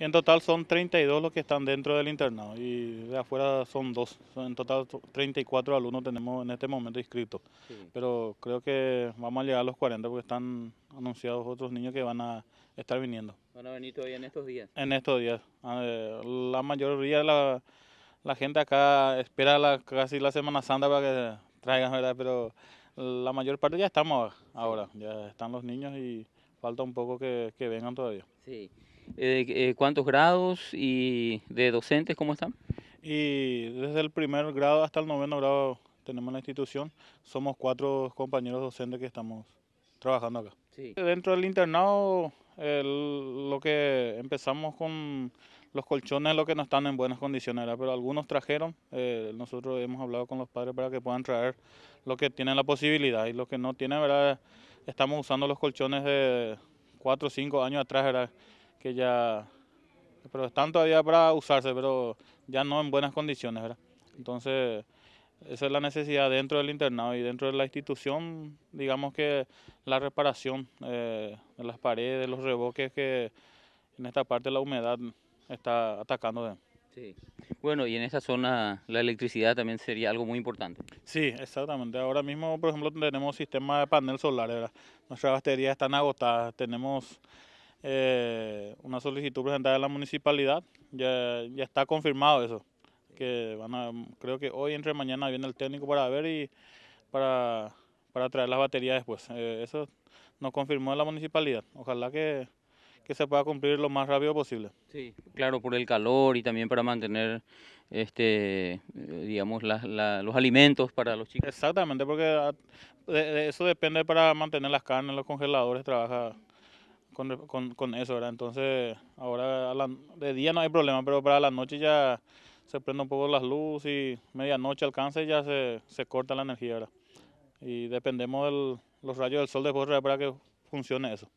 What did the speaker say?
En total son 32 los que están dentro del internado y de afuera son dos. En total 34 alumnos tenemos en este momento inscritos. Pero creo que vamos a llegar a los 40 porque están anunciados otros niños que van a estar viniendo. ¿Van a venir todavía en estos días? En estos días. Ah, eh, la mayoría de la, gente acá espera la, casi la Semana Santa para que traigan, ¿verdad? Pero la mayor parte ya estamos ahora. Ya están los niños y falta un poco que, vengan todavía. Sí. Eh, eh, ¿Cuántos grados y de docentes cómo están? Y desde el primer grado hasta el noveno grado tenemos la institución. Somos cuatro compañeros docentes que estamos trabajando acá. Dentro del internado lo que empezamos con los colchones, lo que no están en buenas condiciones pero algunos trajeron. Eh, nosotros hemos hablado con los padres para que puedan traer lo que tienen la posibilidad y lo que no tienen, ¿verdad? estamos usando los colchones de 4 o 5 años atrás, que ya, pero están todavía para usarse, pero ya no en buenas condiciones. ¿verdad? Entonces, esa es la necesidad dentro del internado y dentro de la institución, digamos que la reparación eh, de las paredes, los reboques que en esta parte la humedad está atacando. De Sí. Bueno, y en esa zona la electricidad también sería algo muy importante. Sí, exactamente. Ahora mismo, por ejemplo, tenemos sistema de panel solar, Nuestras baterías están agotadas. Tenemos eh, una solicitud presentada en la municipalidad. Ya, está confirmado eso. Que van a, creo que hoy entre mañana viene el técnico para ver y para, traer las baterías después. Eh, eso nos confirmó la municipalidad. Ojalá que que se pueda cumplir lo más rápido posible. Sí, claro, por el calor y también para mantener, este, eh, digamos, los alimentos para los chicos. Exactamente, porque ah, eso depende para mantener las carnes, los congeladores, trabaja con, eso, ¿verdad? Entonces, ahora de día no hay problema, pero para la noche ya se prende un poco las luces y medianoche alcance ya se, corta la energía, ¿verdad? Y dependemos de los rayos del sol de para que funcione eso.